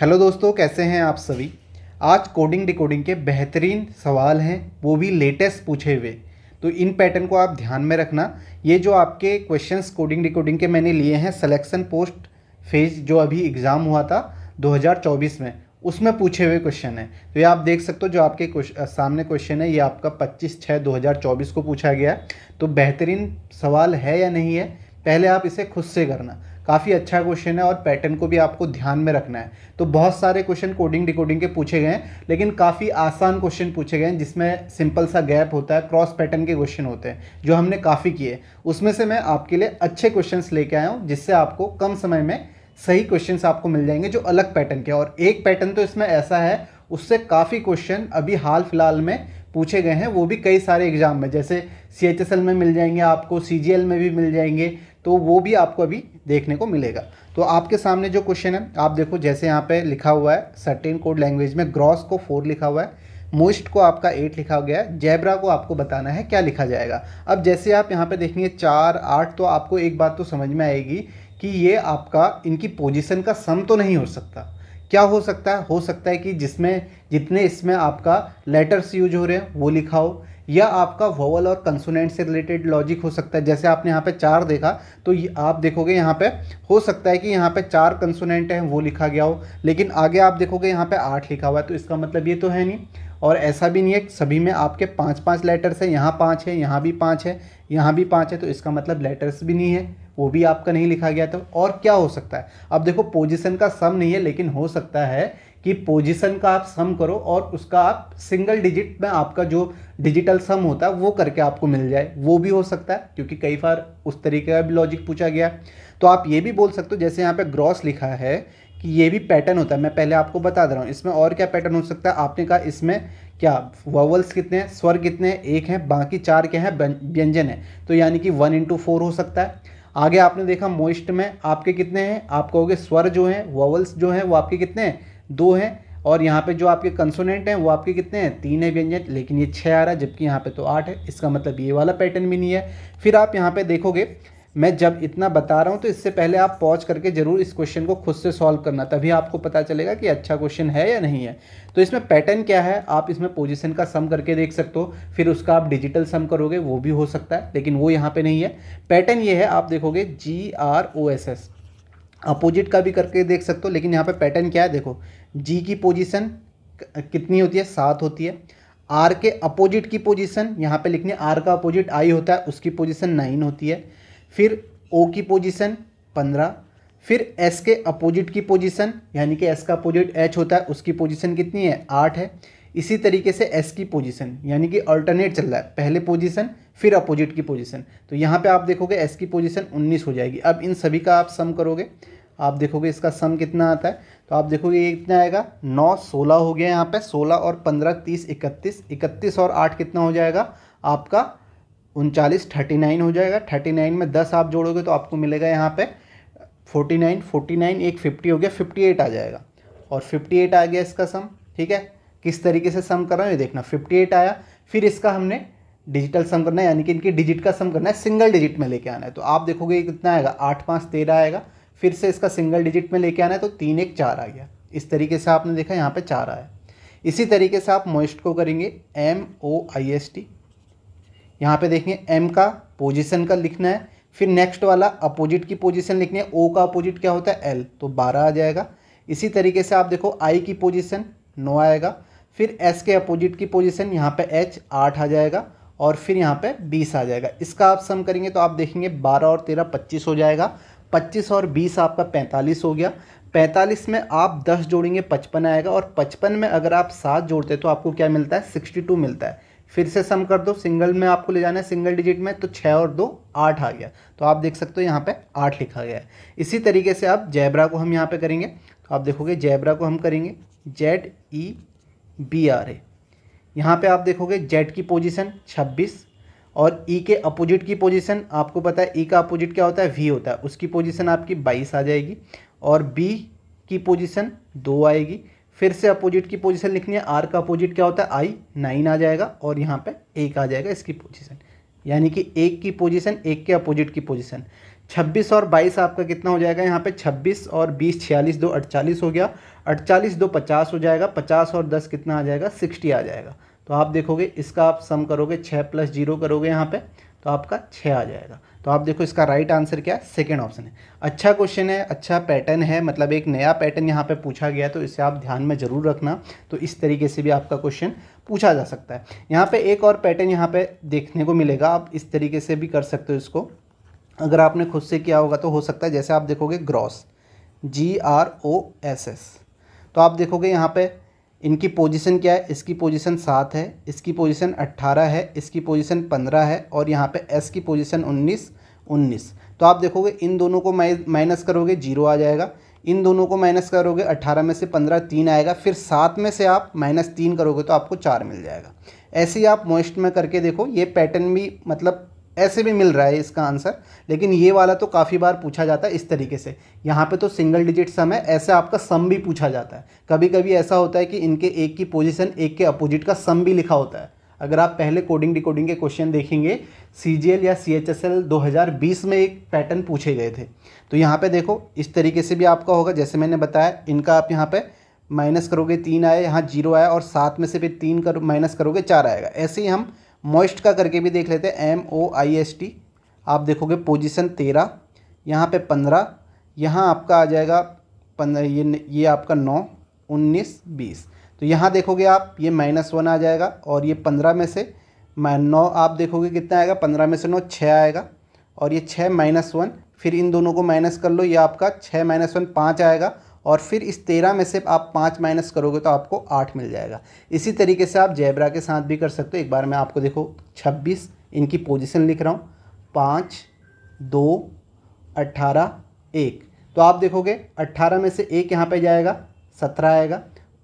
hello दोस्तों कैसे हैं आप सभी आज कोडिंग डिकोडिंग के बेहतरीन सवाल हैं वो भी लेटेस्ट पूछे हुए तो इन पैटर्न को आप ध्यान में रखना ये जो आपके क्वेश्चंस कोडिंग डिकोडिंग के मैंने लिए हैं सिलेक्शन पोस्ट फेज जो अभी एग्ज़ाम हुआ था 2024 में उसमें पूछे हुए क्वेश्चन है तो ये आप देख सकते हो जो आपके सामने क्वेश्चन है ये आपका पच्चीस छः दो को पूछा गया तो बेहतरीन सवाल है या नहीं है पहले आप इसे खुद से करना काफ़ी अच्छा क्वेश्चन है और पैटर्न को भी आपको ध्यान में रखना है तो बहुत सारे क्वेश्चन कोडिंग डिकोडिंग के पूछे गए हैं लेकिन काफ़ी आसान क्वेश्चन पूछे गए हैं जिसमें सिंपल सा गैप होता है क्रॉस पैटर्न के क्वेश्चन होते हैं जो हमने काफ़ी किए उसमें से मैं आपके लिए अच्छे क्वेश्चन लेके आया हूँ जिससे आपको कम समय में सही क्वेश्चन आपको मिल जाएंगे जो अलग पैटर्न के और एक पैटर्न तो इसमें ऐसा है उससे काफ़ी क्वेश्चन अभी हाल फिलहाल में पूछे गए हैं वो भी कई सारे एग्जाम में जैसे सी में मिल जाएंगे आपको सी में भी मिल जाएंगे तो वो भी आपको अभी देखने को मिलेगा तो आपके सामने जो क्वेश्चन है आप देखो जैसे यहाँ पे लिखा हुआ है सर्टेन कोड लैंग्वेज में ग्रॉस को फोर लिखा हुआ है मोस्ट को आपका एट लिखा गया है जैबरा को आपको बताना है क्या लिखा जाएगा अब जैसे आप यहाँ पे देखेंगे चार आठ तो आपको एक बात तो समझ में आएगी कि ये आपका इनकी पोजिशन का सम तो नहीं हो सकता क्या हो सकता है हो सकता है कि जिसमें जितने इसमें आपका लेटर्स यूज हो रहे हैं वो लिखा हो या आपका वोवल और कंसोनेंट से रिलेटेड लॉजिक हो सकता है जैसे आपने यहाँ पे चार देखा तो ये आप देखोगे यहाँ पे हो सकता है कि यहाँ पे चार कंसोनेंट हैं वो लिखा गया हो लेकिन आगे आप देखोगे यहाँ पे आठ लिखा हुआ है तो इसका मतलब ये तो है नहीं और ऐसा भी नहीं है सभी में आपके पाँच पाँच लेटर्स हैं यहाँ पाँच है यहाँ भी पाँच है यहाँ भी पाँच है तो इसका मतलब लेटर्स भी नहीं है वो भी आपका नहीं लिखा गया तो और क्या हो सकता है अब देखो पोजिशन का सम नहीं है लेकिन हो सकता है कि पोजीशन का आप सम करो और उसका आप सिंगल डिजिट में आपका जो डिजिटल सम होता है वो करके आपको मिल जाए वो भी हो सकता है क्योंकि कई बार उस तरीके का भी लॉजिक पूछा गया तो आप ये भी बोल सकते हो जैसे यहाँ पे ग्रॉस लिखा है कि ये भी पैटर्न होता है मैं पहले आपको बता दे रहा हूँ इसमें और क्या पैटर्न हो सकता है आपने कहा इसमें क्या वॉवल्स कितने हैं स्वर कितने हैं एक हैं बाकी चार क्या हैं व्यंजन है तो यानी कि वन इंटू फोर हो सकता है आगे आपने देखा मोइस्ट में आपके कितने हैं आप कहोगे स्वर जो हैं वॉवल्स जो हैं वो आपके कितने हैं दो हैं और यहाँ पे जो आपके कंसोनेंट हैं वो आपके कितने हैं तीन है व्यंजन लेकिन ये छः आ रहा है जबकि यहाँ पे तो आठ है इसका मतलब ये वाला पैटर्न भी नहीं है फिर आप यहाँ पे देखोगे मैं जब इतना बता रहा हूँ तो इससे पहले आप पॉज करके ज़रूर इस क्वेश्चन को खुद से सॉल्व करना तभी आपको पता चलेगा कि अच्छा क्वेश्चन है या नहीं है तो इसमें पैटर्न क्या है आप इसमें पोजिशन का सम करके देख सकते हो फिर उसका आप डिजिटल सम करोगे वो भी हो सकता है लेकिन वो यहाँ पर नहीं है पैटर्न ये है आप देखोगे G R O S S opposite का भी करके देख सकते हो लेकिन यहाँ पे पैटर्न क्या है देखो जी की पोजीशन कितनी होती है सात होती है आर के अपोजिट की पोजीशन यहाँ पे लिखनी है आर का अपोजिट आई होता है उसकी पोजीशन नाइन होती है फिर ओ की पोजीशन पंद्रह फिर एस के अपोजिट की पोजीशन यानी कि एस का अपोजिट एच होता है उसकी पोजीशन कितनी है आठ है इसी तरीके से एस की पोजीशन यानी कि अल्टरनेट चल रहा है पहले पोजीशन फिर अपोजिट की पोजीशन तो यहाँ पे आप देखोगे एस की पोजीशन 19 हो जाएगी अब इन सभी का आप सम करोगे आप देखोगे इसका सम कितना आता है तो आप देखोगे ये कितना आएगा नौ सोलह हो गया यहाँ पे सोलह और पंद्रह तीस इकतीस इकतीस और आठ कितना हो जाएगा आपका उनचालीस थर्टी नाइन हो जाएगा थर्टी नाइन में दस आप जोड़ोगे तो आपको मिलेगा यहाँ पर फोर्टी नाइन फोर्टी नाइन एक फिफ्टी हो गया फिफ्टी एट आ जाएगा और फिफ्टी एट आ गया इसका सम ठीक है किस तरीके से सम कर रहा हूँ ये देखना 58 आया फिर इसका हमने डिजिटल सम करना है यानी कि इनके डिजिट का सम करना है सिंगल डिजिट में लेके आना है तो आप देखोगे कितना आएगा आठ पाँच तेरह आएगा फिर से इसका सिंगल डिजिट में लेके आना है तो तीन एक चार आ गया इस तरीके से आपने देखा यहाँ पर चार आया इसी तरीके से आप मोइस्ट को करेंगे M O I S T यहाँ पर देखेंगे एम का पोजिशन का लिखना है फिर नेक्स्ट वाला अपोजिट की पोजीशन लिखनी है ओ का अपोजिट क्या होता है एल तो बारह आ जाएगा इसी तरीके से आप देखो आई की पोजीशन नो आएगा फिर एस के अपोजिट की पोजिशन यहाँ पर एच आठ आ जाएगा और फिर यहाँ पर बीस आ जाएगा इसका आप सम करेंगे तो आप देखेंगे बारह और तेरह पच्चीस हो जाएगा पच्चीस और बीस आपका पैंतालीस हो गया पैंतालीस में आप दस जोड़ेंगे पचपन आएगा और पचपन में अगर आप सात जोड़ते तो आपको क्या मिलता है सिक्सटी टू मिलता है फिर से सम कर दो सिंगल में आपको ले जाना है सिंगल डिजिट में तो छः और दो आठ आ गया तो आप देख सकते हो यहाँ पे आठ लिखा गया है इसी तरीके से आप जैबरा को हम यहाँ पे करेंगे तो आप देखोगे जैबरा को हम करेंगे Z E e B R A यहाँ पर आप देखोगे जेड की पोजिशन छब्बीस और ई e के अपोजिट की पोजीशन आपको पता है ई e का अपोजिट क्या होता है वी होता है उसकी पोजीशन आपकी बाईस आ जाएगी और बी की पोजीशन दो आएगी फिर से अपोजिट की पोजीशन लिखनी है आर का अपोजिट क्या होता है आई नाइन आ जाएगा और यहाँ पे एक आ जाएगा इसकी पोजिशन यानी कि एक की पोजिशन एक के अपोजिट की पोजिशन छब्बीस और बाईस आपका कितना हो जाएगा यहाँ पे छब्बीस और बीस छियालीस दो अड़चालीस हो गया अड़चालीस दो पचास हो जाएगा पचास और दस कितना आ जाएगा सिक्सटी आ जाएगा तो आप देखोगे इसका आप सम करोगे छः प्लस जीरो करोगे यहाँ पे तो आपका छः आ जाएगा तो आप देखो इसका राइट आंसर क्या है सेकेंड ऑप्शन है अच्छा क्वेश्चन है अच्छा पैटर्न है मतलब एक नया पैटर्न यहाँ पे पूछा गया है तो इसे आप ध्यान में जरूर रखना तो इस तरीके से भी आपका क्वेश्चन पूछा जा सकता है यहाँ पे एक और पैटर्न यहाँ पे देखने को मिलेगा आप इस तरीके से भी कर सकते हो इसको अगर आपने खुद से किया होगा तो हो सकता है जैसे आप देखोगे gross G R O S S तो आप देखोगे यहाँ पे इनकी पोजीशन क्या है इसकी पोजीशन सात है इसकी पोजीशन अट्ठारह है इसकी पोजीशन पंद्रह है और यहाँ पे एस की पोजीशन उन्नीस उन्नीस तो आप देखोगे इन दोनों को माइनस करोगे जीरो आ जाएगा इन दोनों को माइनस करोगे अट्ठारह में से पंद्रह तीन आएगा फिर सात में से आप माइनस तीन करोगे तो आपको चार मिल जाएगा ऐसे ही आप मोइस्ट में करके देखो ये पैटर्न भी मतलब ऐसे भी मिल रहा है इसका आंसर लेकिन ये वाला तो काफ़ी बार पूछा जाता है इस तरीके से यहाँ पे तो सिंगल डिजिट सम है ऐसे आपका सम भी पूछा जाता है कभी कभी ऐसा होता है कि इनके एक की पोजीशन एक के अपोजिट का सम भी लिखा होता है अगर आप पहले कोडिंग डिकोडिंग के क्वेश्चन देखेंगे सी या सी एच में एक पैटर्न पूछे गए थे तो यहाँ पर देखो इस तरीके से भी आपका होगा जैसे मैंने बताया इनका आप यहाँ पर माइनस करोगे तीन आए यहाँ जीरो आया और सात में से फिर तीन कर माइनस करोगे चार आएगा ऐसे ही हम मॉइस्ट का करके भी देख लेते हैं M O I S T आप देखोगे पोजीशन तेरह यहाँ पे पंद्रह यहाँ आपका आ जाएगा पंद्रह ये ये आपका नौ उन्नीस बीस तो यहाँ देखोगे आप ये माइनस वन आ जाएगा और ये पंद्रह में से नौ आप देखोगे कितना आएगा पंद्रह में से नौ छः आएगा और ये छः माइनस वन फिर इन दोनों को माइनस कर लो ये आपका छः माइनस वन पाँच आएगा और फिर इस तेरह में से आप पाँच माइनस करोगे तो आपको आठ मिल जाएगा इसी तरीके से आप जैबरा के साथ भी कर सकते हो एक बार मैं आपको देखो छब्बीस इनकी पोजिशन लिख रहा हूँ पाँच दो अट्ठारह एक तो आप देखोगे अट्ठारह में से एक यहाँ पर जाएगा सत्रह आएगा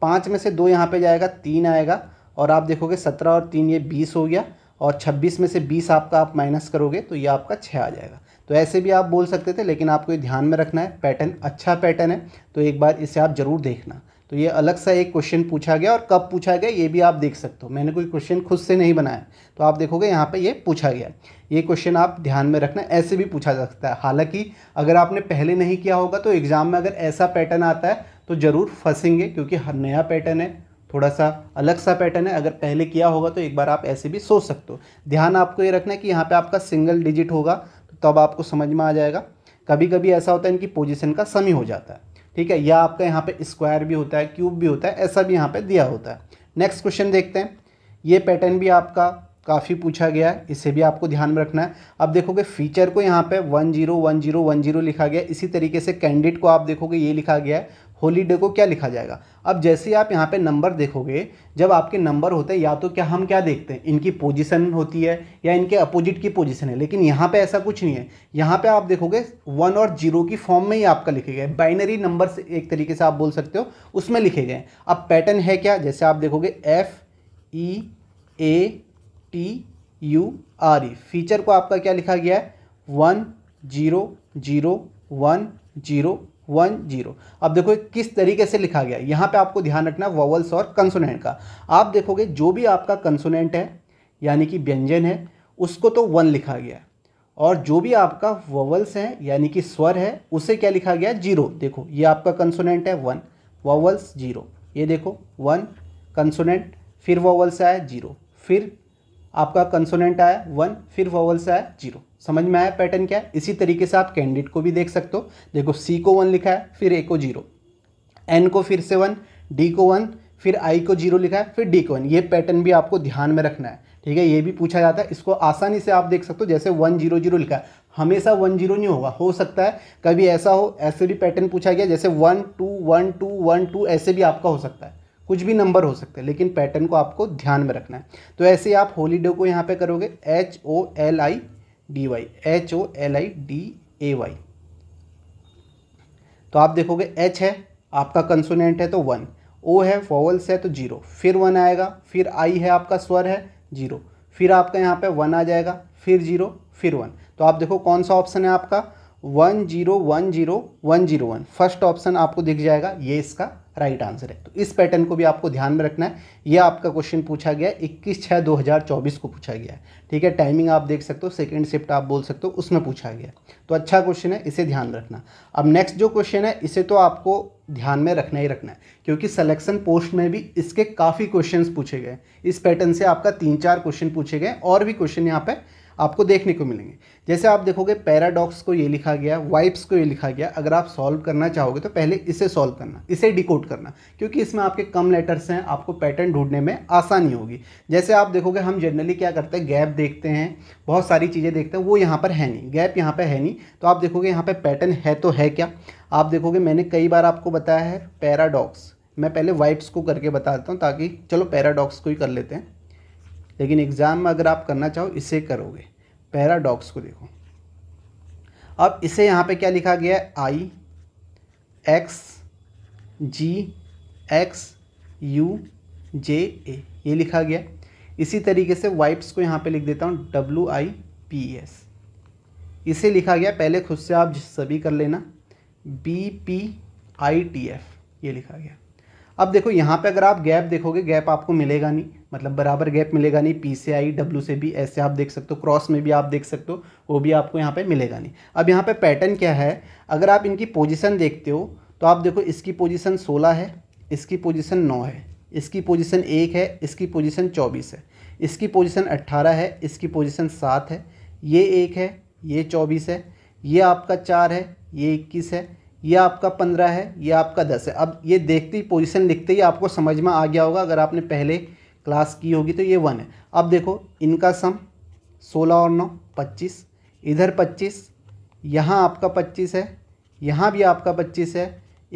पाँच में से दो यहाँ पर जाएगा तीन आएगा और आप देखोगे सत्रह और तीन ये बीस हो गया और छब्बीस में से बीस आपका आप माइनस करोगे तो ये आपका छः आ जाएगा तो ऐसे भी आप बोल सकते थे लेकिन आपको ये ध्यान में रखना है पैटर्न अच्छा पैटर्न है तो एक बार इसे आप ज़रूर देखना तो ये अलग सा एक क्वेश्चन पूछा गया और कब पूछा गया ये भी आप देख सकते हो मैंने कोई क्वेश्चन खुद से नहीं बनाया तो आप देखोगे यहाँ पे ये पूछा गया ये क्वेश्चन आप ध्यान में रखना ऐसे भी पूछा जा सकता है हालांकि अगर आपने पहले नहीं किया होगा तो एग्ज़ाम में अगर ऐसा पैटर्न आता है तो ज़रूर फंसेंगे क्योंकि हर नया पैटर्न है थोड़ा सा अलग सा पैटर्न है अगर पहले किया होगा तो एक बार आप ऐसे भी सोच सकते हो ध्यान आपको ये रखना है कि यहाँ पर आपका सिंगल डिजिट होगा तो अब आपको समझ में आ जाएगा कभी कभी ऐसा होता है इनकी पोजिशन का समी हो जाता है ठीक है या आपका यहाँ पे स्क्वायर भी होता है क्यूब भी होता है ऐसा भी यहाँ पे दिया होता है नेक्स्ट क्वेश्चन देखते हैं ये पैटर्न भी आपका काफ़ी पूछा गया है इसे भी आपको ध्यान में रखना है अब देखोगे फीचर को यहाँ पे one zero one zero one zero लिखा गया इसी तरीके से कैंडिडेट को आप देखोगे ये लिखा गया है होलीडे को क्या लिखा जाएगा अब जैसे आप यहाँ पे नंबर देखोगे जब आपके नंबर होते हैं या तो क्या हम क्या देखते हैं इनकी पोजीशन होती है या इनके अपोजिट की पोजीशन है लेकिन यहाँ पे ऐसा कुछ नहीं है यहाँ पे आप देखोगे वन और जीरो की फॉर्म में ही आपका लिखे गए बाइनरी नंबर एक तरीके से आप बोल सकते हो उसमें लिखे गए अब पैटर्न है क्या जैसे आप देखोगे F E A T U R E feature को आपका क्या लिखा गया है one zero zero one zero one zero अब देखो किस तरीके से लिखा गया यहाँ पे आपको ध्यान रखना वॉवल्स और कंसोनेंट का आप देखोगे जो भी आपका कंसोनेंट है यानी कि व्यंजन है उसको तो वन लिखा गया और जो भी आपका वॉवल्स हैं यानी कि स्वर है उसे क्या लिखा गया जीरो देखो ये आपका कंसोनेंट है वन वॉवल्स जीरो ये देखो वन कंसोनेंट फिर वॉवल्स आया जीरो फिर आपका कंसोनेंट आया वन फिर वॉवल्स आया जीरो समझ में आया पैटर्न क्या है इसी तरीके से आप कैंडिडेट को भी देख सकते हो देखो सी को वन लिखा है फिर ए को जीरो एन को फिर से वन डी को वन फिर आई को जीरो लिखा है फिर डी को वन ये पैटर्न भी आपको ध्यान में रखना है ठीक है ये भी पूछा जाता है इसको आसानी से आप देख सकते हो जैसे वन जीरो जीरो लिखा है हमेशा वन जीरो नहीं होगा हो सकता है कभी ऐसा हो ऐसे भी पैटर्न पूछा गया जैसे one two one two one two ऐसे भी आपका हो सकता है कुछ भी नंबर हो सकते हैं लेकिन पैटर्न को आपको ध्यान में रखना है तो ऐसे आप होलीडे को यहाँ पे करोगे H O L I D Y H O L I D A Y तो आप देखोगे एच है आपका कंसोनेंट है तो वन ओ है फॉवल्स है तो जीरो फिर वन आएगा फिर आई है आपका स्वर है जीरो फिर आपका यहाँ पे वन आ जाएगा फिर जीरो फिर वन तो आप देखो कौन सा ऑप्शन है आपका one zero one zero one zero one first option आपको दिख जाएगा ये इसका राइट आंसर है तो इस पैटर्न को भी आपको ध्यान में रखना है ये आपका क्वेश्चन पूछा गया है इक्कीस छः दो हज़ार चौबीस को पूछा गया है ठीक है टाइमिंग आप देख सकते हो सेकेंड शिफ्ट आप बोल सकते हो उसमें पूछा गया तो अच्छा क्वेश्चन है इसे ध्यान में रखना अब नेक्स्ट जो क्वेश्चन है इसे तो आपको ध्यान में रखना ही रखना है क्योंकि सलेक्शन पोस्ट में भी इसके काफ़ी क्वेश्चन पूछे गए इस पैटर्न से आपका तीन चार क्वेश्चन पूछे गए और भी क्वेश्चन यहाँ पर आपको देखने को मिलेंगे जैसे आप देखोगे पैराडॉक्स को ये लिखा गया वाइप्स को ये लिखा गया अगर आप सॉल्व करना चाहोगे तो पहले इसे सॉल्व करना इसे डिकोड करना क्योंकि इसमें आपके कम लेटर्स हैं आपको पैटर्न ढूंढने में आसानी होगी जैसे आप देखोगे हम जनरली क्या करते हैं गैप देखते हैं बहुत सारी चीज़ें देखते हैं वो यहाँ पर है नहीं गैप यहाँ पर है नहीं तो आप देखोगे यहाँ पर पैटर्न है तो है क्या आप देखोगे मैंने कई बार आपको बताया है पैराडॉक्स मैं पहले वाइप्स को करके बता देता हूँ ताकि चलो पैराडॉक्स को ही कर लेते हैं लेकिन एग्ज़ाम में अगर आप करना चाहो इसे करोगे पैराडॉक्स को देखो अब इसे यहाँ पे क्या लिखा गया है I X G X U J A ये लिखा गया इसी तरीके से वाइप्स को यहाँ पे लिख देता हूँ डब्ल्यू आई पी एस इसे लिखा गया पहले खुद से आप सभी कर लेना B P I T F ये लिखा गया अब देखो यहाँ पे अगर आप गैप देखोगे गैप आपको मिलेगा नहीं मतलब बराबर गैप मिलेगा नहीं पी से आई डब्ल्यू से भी ऐसे आप देख सकते हो क्रॉस में भी आप देख सकते हो वो भी आपको यहाँ पे मिलेगा नहीं अब यहाँ पे पैटर्न क्या है अगर आप इनकी पोजीशन देखते हो तो आप देखो इसकी पोजीशन सोलह है इसकी पोजीशन नौ है इसकी पोजिशन एक है इसकी पोजिशन चौबीस है इसकी पोजिशन अट्ठारह है इसकी पोजिशन सात है ये एक है ये चौबीस है ये आपका चार है ये इक्कीस है ये आपका पंद्रह है ये आपका दस है अब ये देखते ही पोजिशन लिखते ही आपको समझ में आ गया होगा अगर आपने पहले क्लास की होगी तो ये वन है अब देखो इनका सम सोलह और नौ पच्चीस इधर पच्चीस यहाँ आपका पच्चीस है यहाँ भी आपका पच्चीस है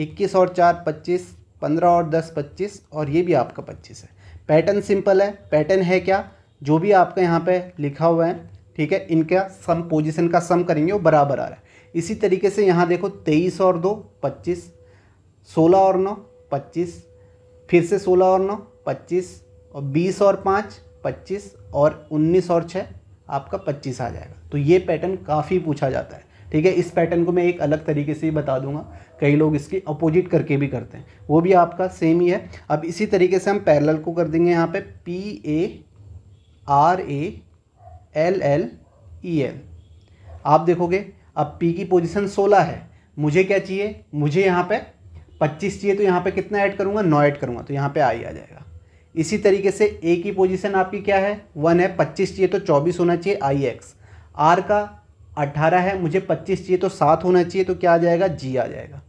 इक्कीस और चार पच्चीस पंद्रह और दस पच्चीस और ये भी आपका पच्चीस है पैटर्न सिंपल है पैटर्न है क्या जो भी आपका यहाँ पे लिखा हुआ है ठीक है इनका सम पोजीशन का सम करेंगे वो बराबर आ रहा है इसी तरीके से यहाँ देखो तेईस और दो पच्चीस सोलह और नौ पच्चीस फिर से सोलह और नौ पच्चीस और बीस और पाँच पच्चीस और उन्नीस और छः आपका पच्चीस आ जाएगा तो ये पैटर्न काफ़ी पूछा जाता है ठीक है इस पैटर्न को मैं एक अलग तरीके से ही बता दूंगा कई लोग इसकी अपोजिट करके भी करते हैं वो भी आपका सेम ही है अब इसी तरीके से हम पैरेलल को कर देंगे यहाँ पे P A R A L L E L आप देखोगे अब पी की पोजीशन सोलह है मुझे क्या चाहिए मुझे यहाँ पे पच्चीस चाहिए तो यहाँ पे कितना ऐड करूँगा नौ ऐड करूँगा तो यहाँ पे आई आ जाएगा इसी तरीके से ए की पोजीशन आपकी क्या है वन है पच्चीस चाहिए तो चौबीस होना चाहिए आई एक्स आर का अट्ठारह है मुझे पच्चीस चाहिए तो सात होना चाहिए तो क्या आ जाएगा जी आ जाएगा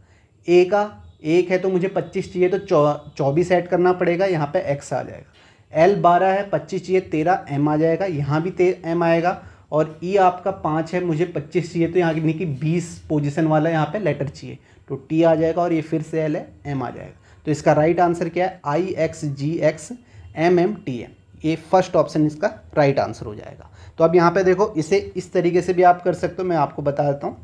ए का एक है तो मुझे पच्चीस चाहिए तो चौबीस ऐड करना पड़ेगा यहाँ पर एक्स आ जाएगा एल बारह है पच्चीस चाहिए तेरह एम आ जाएगा यहाँ भी ते एम आएगा और ई e आपका पाँच है मुझे पच्चीस चाहिए तो यहाँ की कि बीस पोजिशन वाला यहाँ पर लेटर चाहिए तो टी आ जाएगा और ये फिर से एल है एम आ जाएगा तो इसका राइट आंसर क्या है I X G X M M T M ये फर्स्ट ऑप्शन इसका राइट आंसर हो जाएगा तो अब यहाँ पे देखो इसे इस तरीके से भी आप कर सकते हो मैं आपको बता देता हूँ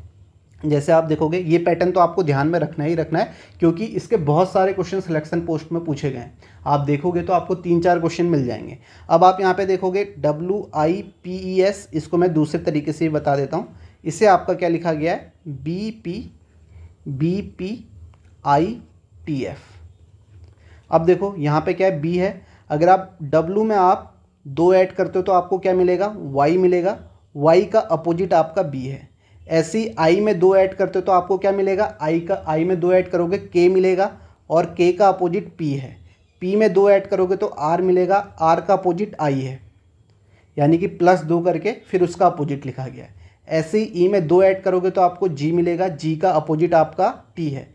जैसे आप देखोगे ये पैटर्न तो आपको ध्यान में रखना ही रखना है क्योंकि इसके बहुत सारे क्वेश्चन सिलेक्शन पोस्ट में पूछे गए हैं आप देखोगे तो आपको तीन चार क्वेश्चन मिल जाएंगे अब आप यहाँ पे देखोगे W I P E S इसको मैं दूसरे तरीके से बता देता हूँ इसे आपका क्या लिखा गया है B P B P I T F अब देखो यहाँ पे क्या है बी है अगर आप डब्लू में आप दो ऐड करते हो तो आपको क्या मिलेगा वाई मिलेगा वाई का अपोजिट आपका बी है ऐसी आई में दो ऐड करते हो तो आपको क्या मिलेगा आई का आई में दो ऐड करोगे के मिलेगा और के का अपोजिट पी है पी में दो ऐड करोगे तो आर मिलेगा आर का अपोजिट आई है यानी कि प्लस दो करके फिर उसका अपोजिट लिखा गया है ऐसे ही ई e में दो ऐड करोगे तो आपको जी मिलेगा जी का अपोजिट आपका टी है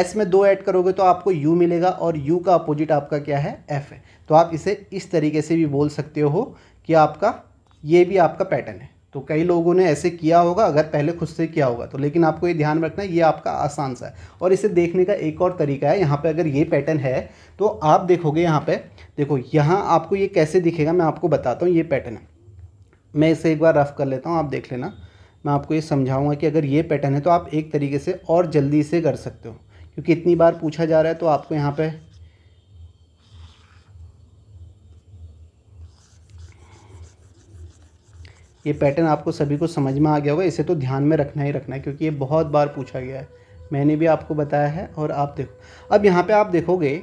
एस में दो ऐड करोगे तो आपको यू मिलेगा और यू का अपोजिट आपका क्या है एफ है तो आप इसे इस तरीके से भी बोल सकते हो कि आपका ये भी आपका पैटर्न है तो कई लोगों ने ऐसे किया होगा अगर पहले खुद से किया होगा तो लेकिन आपको ये ध्यान रखना है ये आपका आसान सा है और इसे देखने का एक और तरीका है यहाँ पे अगर ये पैटर्न है तो आप देखोगे यहाँ पे देखो यहाँ आपको ये कैसे दिखेगा मैं आपको बताता हूँ ये पैटर्न है मैं इसे एक बार रफ़ कर लेता हूँ आप देख लेना मैं आपको ये समझाऊँगा कि अगर ये पैटर्न है तो आप एक तरीके से और जल्दी से कर सकते हो क्योंकि इतनी बार पूछा जा रहा है तो आपको यहाँ पर ये पैटर्न आपको सभी को समझ में आ गया होगा इसे तो ध्यान में रखना ही रखना है क्योंकि ये बहुत बार पूछा गया है मैंने भी आपको बताया है और आप देखो अब यहाँ पे आप देखोगे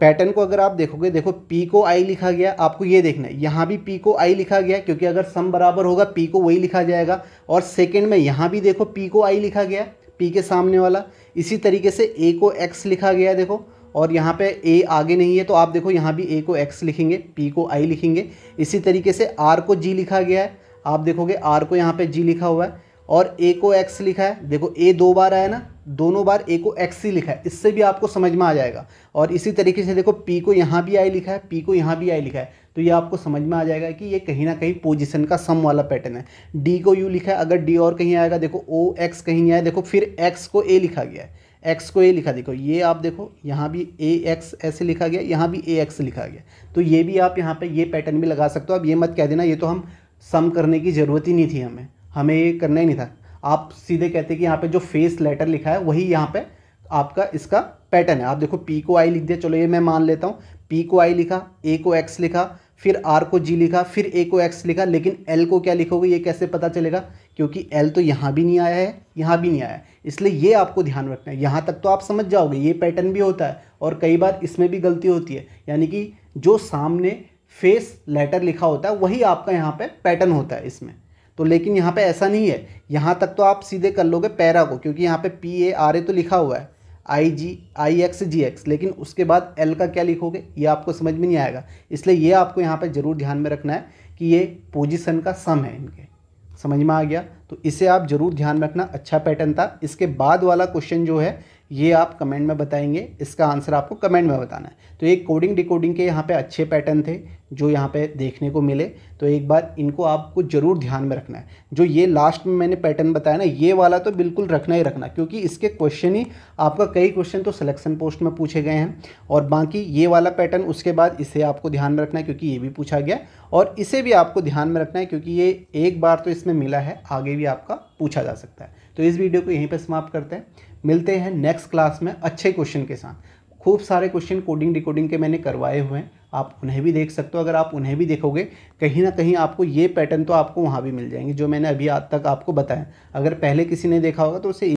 पैटर्न को अगर आप देखोगे देखो पी को आई लिखा गया आपको ये देखना है यहाँ भी पी को आई लिखा गया क्योंकि अगर सम बराबर होगा पी को वही लिखा जाएगा और सेकेंड में यहाँ भी देखो पी को आई लिखा गया पी के सामने वाला इसी तरीके से ए को एक्स लिखा गया देखो और यहाँ पे ए आगे नहीं है तो आप देखो यहाँ भी ए को एक्स लिखेंगे पी को आई लिखेंगे इसी तरीके से आर को जी लिखा गया है आप देखोगे आर को यहाँ पे जी लिखा हुआ है और ए को एक्स लिखा है देखो ए दो बार आया ना दोनों बार ए को एक्स ही लिखा है इससे भी आपको समझ में आ जाएगा और इसी तरीके से देखो पी को यहाँ भी आई लिखा है पी को यहाँ भी आई लिखा है तो ये आपको समझ में आ जाएगा कि ये कहीं ना कहीं पोजीशन का सम वाला पैटर्न है डी को यू लिखा है अगर डी और कहीं आएगा देखो ओ एक्स कहीं नहीं आया देखो फिर एक्स को ए लिखा गया है एक्स को ए लिखा देखो ये आप देखो यहाँ भी ए एक्स ऐसे लिखा गया यहाँ भी ए एक्स लिखा गया तो ये भी आप यहाँ पे ये पैटर्न भी लगा सकते हो अब ये मत कह देना ये तो हम सम करने की ज़रूरत ही नहीं थी हमें हमें ये करना ही नहीं था आप सीधे कहते कि यहाँ पे जो फेस लेटर लिखा है वही यहाँ पे आपका इसका पैटर्न है आप देखो पी को आई लिख दिया चलो ये मैं मान लेता हूँ पी को आई लिखा ए को एक्स लिखा फिर आर को जी लिखा फिर ए को एक्स लिखा लेकिन एल को क्या लिखोगे ये कैसे पता चलेगा क्योंकि एल तो यहाँ भी नहीं आया है यहाँ भी नहीं आया है इसलिए ये आपको ध्यान रखना है यहाँ तक तो आप समझ जाओगे ये पैटर्न भी होता है और कई बार इसमें भी गलती होती है यानी कि जो सामने फेस लेटर लिखा होता है वही आपका यहाँ पे पैटर्न होता है इसमें तो लेकिन यहाँ पे ऐसा नहीं है यहाँ तक तो आप सीधे कर लोगे पैरा को क्योंकि यहाँ पे पी ए आर ए तो लिखा हुआ है आई जी आई एक्स जी एक्स लेकिन उसके बाद एल का क्या लिखोगे ये आपको समझ में नहीं आएगा इसलिए ये आपको यहाँ पे ज़रूर ध्यान में रखना है कि ये पोजिशन का सम है इनके समझ में आ गया तो इसे आप जरूर ध्यान रखना अच्छा पैटर्न था इसके बाद वाला क्वेश्चन जो है ये आप कमेंट में बताएंगे इसका आंसर आपको कमेंट में बताना है तो ये कोडिंग डिकोडिंग के यहाँ पे अच्छे पैटर्न थे जो यहाँ पे देखने को मिले तो एक बार इनको आपको ज़रूर ध्यान में रखना है जो ये लास्ट में मैंने पैटर्न बताया ना ये वाला तो बिल्कुल रखना ही रखना क्योंकि इसके क्वेश्चन ही आपका कई क्वेश्चन तो सिलेक्शन पोस्ट में पूछे गए हैं और बाकी ये वाला पैटर्न उसके बाद इसे आपको ध्यान में रखना है क्योंकि ये भी पूछा गया और इसे भी आपको ध्यान में रखना है क्योंकि ये एक बार तो इसमें मिला है आगे भी आपका पूछा जा सकता है तो इस वीडियो को यहीं पर समाप्त करते हैं मिलते हैं नेक्स्ट क्लास में अच्छे क्वेश्चन के साथ खूब सारे क्वेश्चन कोडिंग डिकोडिंग के मैंने करवाए हुए हैं आप उन्हें भी देख सकते हो अगर आप उन्हें भी देखोगे कहीं ना कहीं आपको ये पैटर्न तो आपको वहाँ भी मिल जाएंगे जो मैंने अभी आज तक आपको बताया अगर पहले किसी ने देखा होगा तो उसे